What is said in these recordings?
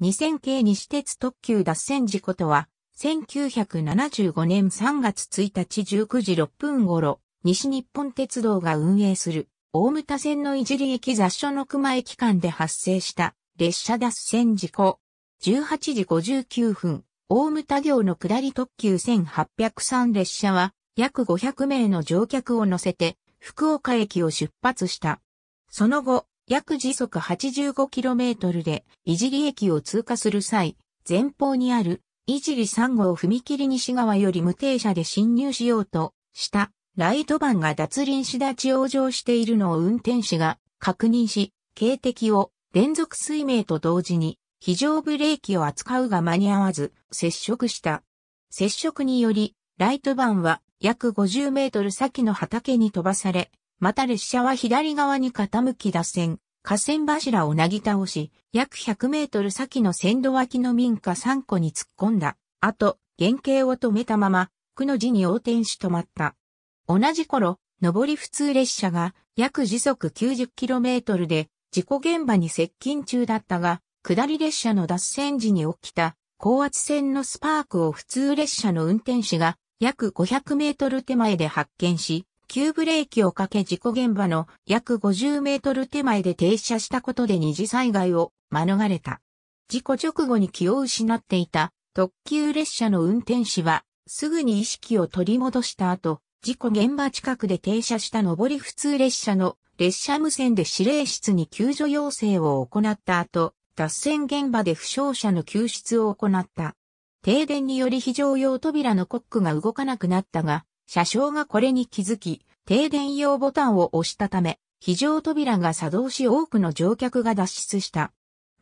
2000系西鉄特急脱線事故とは、1975年3月1日19時6分頃、西日本鉄道が運営する、大牟田線のいじり駅雑所の熊駅間で発生した列車脱線事故。18時59分、大牟田行の下り特急1803列車は、約500名の乗客を乗せて、福岡駅を出発した。その後、約時速 85km で、いじり駅を通過する際、前方にある、いじり3号踏切西側より無停車で進入しようと、した、ライトバンが脱輪し立ち往生しているのを運転士が確認し、警笛を連続水明と同時に、非常ブレーキを扱うが間に合わず、接触した。接触により、ライトバンは約50メートル先の畑に飛ばされ、また列車は左側に傾き脱線。河川柱をなぎ倒し、約100メートル先の線路脇の民家3個に突っ込んだ。あと、原型を止めたまま、区の字に横転し止まった。同じ頃、上り普通列車が約時速9 0キロメートルで事故現場に接近中だったが、下り列車の脱線時に起きた高圧線のスパークを普通列車の運転士が約500メートル手前で発見し、急ブレーキをかけ事故現場の約50メートル手前で停車したことで二次災害を免れた。事故直後に気を失っていた特急列車の運転士はすぐに意識を取り戻した後、事故現場近くで停車した上り普通列車の列車無線で指令室に救助要請を行った後、脱線現場で負傷者の救出を行った。停電により非常用扉のコックが動かなくなったが、車掌がこれに気づき、停電用ボタンを押したため、非常扉が作動し多くの乗客が脱出した。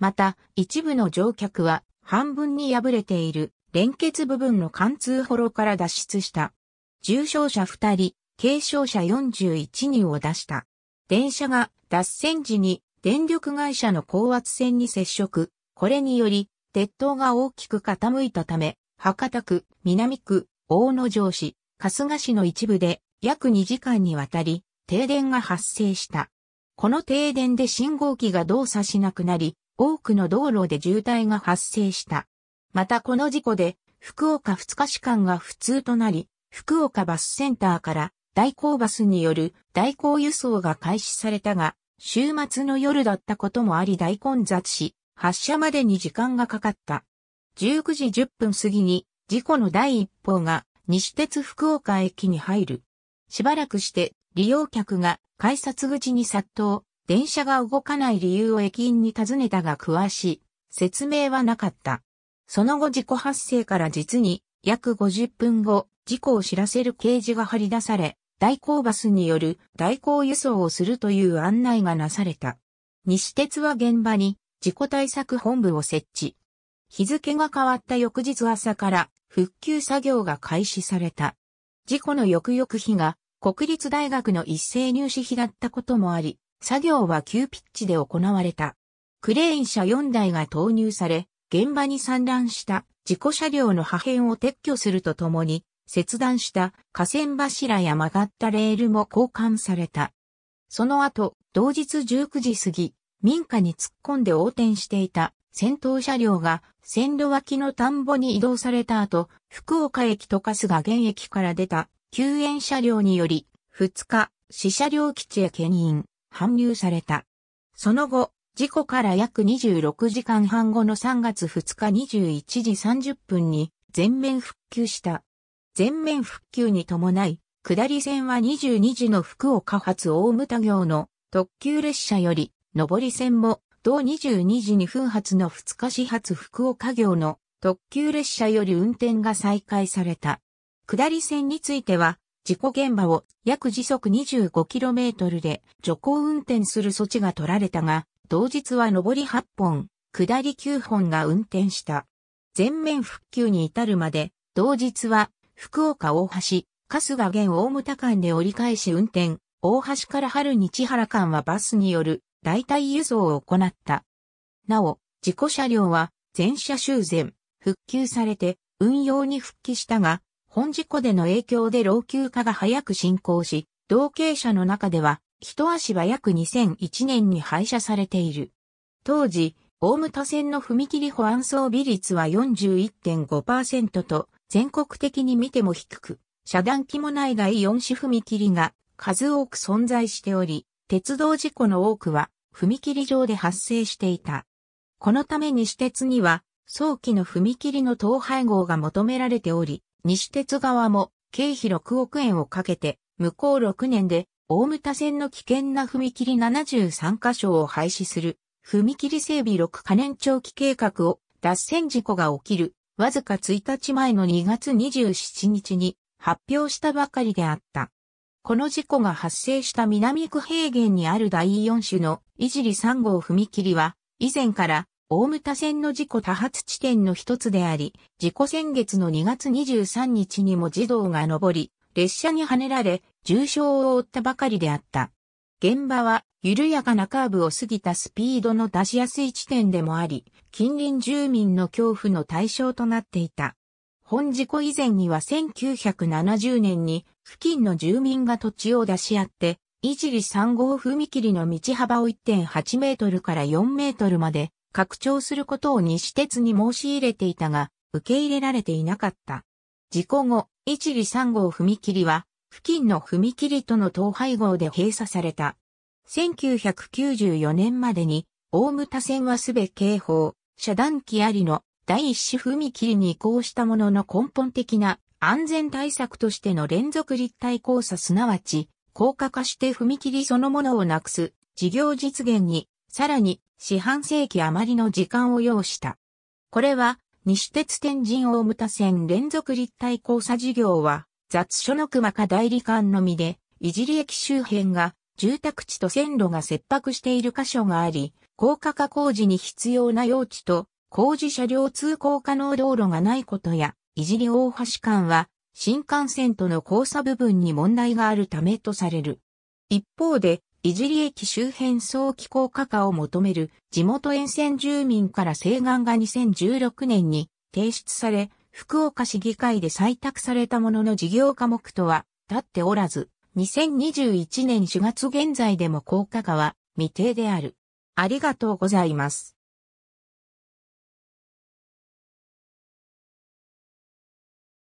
また、一部の乗客は半分に破れている連結部分の貫通ホロから脱出した。重傷者2人、軽傷者41人を出した。電車が脱線時に電力会社の高圧線に接触。これにより、鉄塔が大きく傾いたため、博多区、南区、大野城市、春日市の一部で約2時間にわたり停電が発生した。この停電で信号機が動作しなくなり、多くの道路で渋滞が発生した。またこの事故で、福岡二日市間が不通となり、福岡バスセンターから代行バスによる代行輸送が開始されたが、週末の夜だったこともあり大混雑し、発車までに時間がかかった。19時10分過ぎに事故の第一報が西鉄福岡駅に入る。しばらくして利用客が改札口に殺到、電車が動かない理由を駅員に尋ねたが詳しい説明はなかった。その後事故発生から実に約50分後、事故を知らせる掲示が張り出され、代行バスによる代行輸送をするという案内がなされた。西鉄は現場に事故対策本部を設置。日付が変わった翌日朝から復旧作業が開始された。事故の翌々日が国立大学の一斉入試日だったこともあり、作業は急ピッチで行われた。クレーン車4台が投入され、現場に散乱した事故車両の破片を撤去するとともに、切断した河川柱や曲がったレールも交換された。その後、同日19時過ぎ、民家に突っ込んで横転していた戦闘車両が線路脇の田んぼに移動された後、福岡駅と春日現駅から出た救援車両により、2日、死車両基地へ牽引、搬入された。その後、事故から約26時間半後の3月2日21時30分に全面復旧した。全面復旧に伴い、下り線は22時の福岡発大牟田行の特急列車より、上り線も同22時2分発の2日始発福岡行の特急列車より運転が再開された。下り線については、事故現場を約時速 25km で徐行運転する措置が取られたが、同日は上り8本、下り9本が運転した。全面復旧に至るまで、同日は福岡大橋、春日現大牟田間で折り返し運転、大橋から春日原間はバスによる代替輸送を行った。なお、事故車両は全車修繕、復旧されて運用に復帰したが、本事故での影響で老朽化が早く進行し、同型車の中では一足早く2001年に廃車されている。当時、大牟田線の踏切保安装備率は41.5%と全国的に見ても低く、遮断機もない第4種踏切が数多く存在しており、鉄道事故の多くは踏切上で発生していた。このため西鉄には、早期の踏切の統廃合が求められており、西鉄側も経費6億円をかけて、向こう6年で、大牟田線の危険な踏切73箇所を廃止する、踏切整備6カ年長期計画を、脱線事故が起きる、わずか1日前の2月27日に発表したばかりであった。この事故が発生した南区平原にある第4種のいじり3号踏切は、以前から大牟田線の事故多発地点の一つであり、事故先月の2月23日にも児童が登り、列車にはねられ、重傷を負ったばかりであった。現場は緩やかなカーブを過ぎたスピードの出しやすい地点でもあり、近隣住民の恐怖の対象となっていた。本事故以前には1970年に付近の住民が土地を出し合って、一里3号踏切の道幅を1.8メートルから4メートルまで拡張することを西鉄に申し入れていたが、受け入れられていなかった。事故後、一里3号踏切は、付近の踏切との統廃合で閉鎖された。1994年までに、大牟田線はすべ警報、遮断機ありの第一種踏切に移行したものの根本的な安全対策としての連続立体交差すなわち、高架化して踏切そのものをなくす事業実現に、さらに四半世紀余りの時間を要した。これは、西鉄天神大牟田線連続立体交差事業は、雑所の熊か代理館のみで、いじり駅周辺が、住宅地と線路が切迫している箇所があり、高架化工事に必要な用地と、工事車両通行可能道路がないことや、いじり大橋間は、新幹線との交差部分に問題があるためとされる。一方で、いじり駅周辺早期高架化を求める地元沿線住民から請願が2016年に提出され、福岡市議会で採択されたものの事業科目とは立っておらず、2021年4月現在でも高架化は未定である。ありがとうございます。